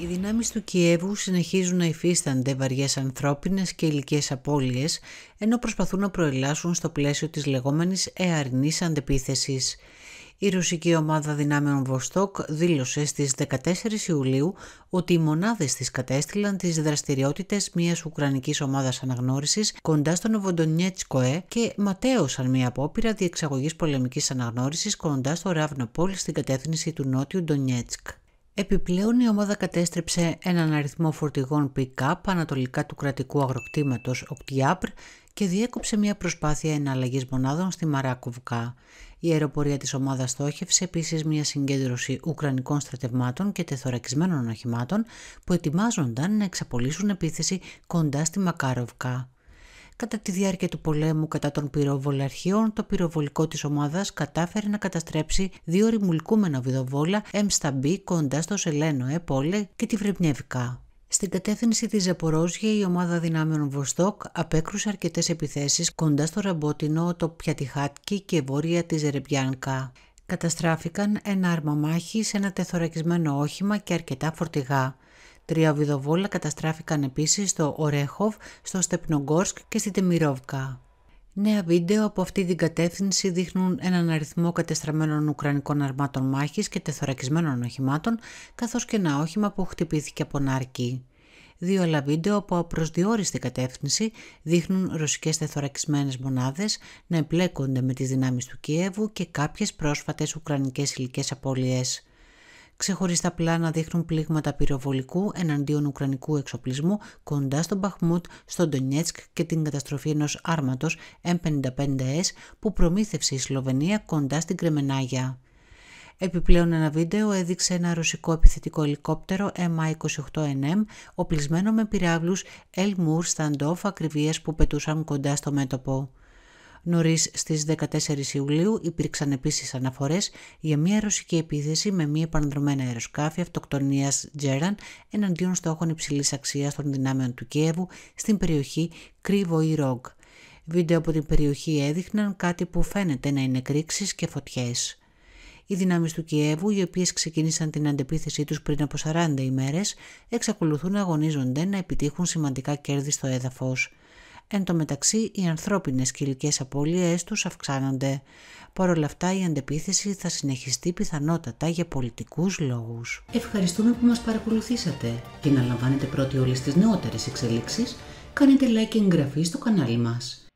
Οι δυνάμεις του Κιέβου συνεχίζουν να υφίστανται βαριές ανθρώπινες και ηλικίε απώλειες, ενώ προσπαθούν να προελάσουν στο πλαίσιο της λεγόμενης εαρνής αντεπίθεσης. Η ρωσική ομάδα δυνάμεων Βοστόκ δήλωσε στις 14 Ιουλίου ότι οι μονάδες της κατέστειλαν τις δραστηριότητες μιας ουκρανικής ομάδας αναγνώρισης κοντά στο Νοβοντονιέτσκοε και ματέωσαν μια απόπειρα διεξαγωγής πολεμικής αναγνώρισης κοντά στο πόλη στην κατεύθυνση του νότιου Ντονιέτσκ. Επιπλέον η ομάδα κατέστρεψε έναν αριθμό φορτηγών pick-up ανατολικά του κρατικού αγροκτήματος Οκτιάπρ και διέκοψε μια προσπάθεια εναλλαγής μονάδων στη Μαράκοβκα. Η αεροπορία της ομάδας στόχευσε επίσης μια συγκέντρωση ουκρανικών στρατευμάτων και τεθωρακισμένων οχημάτων που ετοιμάζονταν να εξαπολύσουν επίθεση κοντά στη Μακάροβκα. Κατά τη διάρκεια του πολέμου κατά των πυροβολαρχείων, το πυροβολικό της ομάδας κατάφερε να καταστρέψει δύο ρημουλκούμενα βιδοβόλα βιδοβόλα B κοντά στο Σελένο Επόλε και τη Βρεμπνιευκά. Στην κατεύθυνση της Ζεπορόζια η ομάδα δυνάμεων Βοστόκ απέκρουσε αρκετές επιθέσεις κοντά στο Ραμπότινο, το Πιατιχάτκι και βόρεια της Ρεμπιάνκα. Καταστράφηκαν ένα άρμα μάχης, ένα τεθωρακισμένο όχημα και αρκετά φορτηγά. Τρία βιδοβόλα καταστράφηκαν επίσης στο Ορέχοβ, στο Στεπνογκόρσκ και στη Τεμιρόβκα. Νέα βίντεο από αυτή την κατεύθυνση δείχνουν έναν αριθμό κατεστραμμένων ουκρανικών αρμάτων μάχης και τεθωρακισμένων οχημάτων, καθώς και ένα όχημα που χτυπήθηκε από νάρκη. Δύο άλλα βίντεο από απροσδιόριστη κατεύθυνση δείχνουν ρωσικές τεθωρακισμένες μονάδες να εμπλέκονται με τις δυνάμεις του Κιέβου και κάποιες πρόσφατες ουκρανικές υλικές απώλειες ξεχωριστά πλάνα δείχνουν πλήγματα πυροβολικού εναντίον ουκρανικού εξοπλισμού κοντά στον Μπαχμούτ, στον Ντονιέτσκ και την καταστροφή ενός άρματος M55S που προμήθευσε η Σλοβενία κοντά στην Κρεμενάγια. Επιπλέον ένα βίντεο έδειξε ένα ρωσικό επιθετικό ελικόπτερο MI-28NM οπλισμένο με πυράβλους El Standoff ακριβίες που πετούσαν κοντά στο μέτωπο. Νωρίς στις 14 Ιουλίου υπήρξαν επίσης αναφορές για μια ρωσική επίθεση με μία επανδρομένα αεροσκάφη αυτοκτονίας Τζέραν εναντίον στόχων υψηλής αξίας των δυνάμεων του Κίεβου στην περιοχή ή Ρόγκ. Βίντεο από την περιοχή έδειχναν κάτι που φαίνεται να είναι κρίξει και φωτιές. Οι δυνάμεις του Κιέβου, οι οποίες ξεκίνησαν την αντεπίθεσή τους πριν από 40 ημέρες εξακολουθούν να αγωνίζονται να επιτύχουν σημαντικά κέρδη στο έδαφος. Εν τω μεταξύ, οι ανθρώπινες και απώλειές τους αυξάνονται. Παρ' όλα αυτά, η αντεπίθεση θα συνεχιστεί πιθανότατα για πολιτικούς λόγους. Ευχαριστούμε που μας παρακολουθήσατε και να λαμβάνετε πρώτοι όλες τις νεότερες εξελίξεις. Κάνετε like και εγγραφή στο κανάλι μας.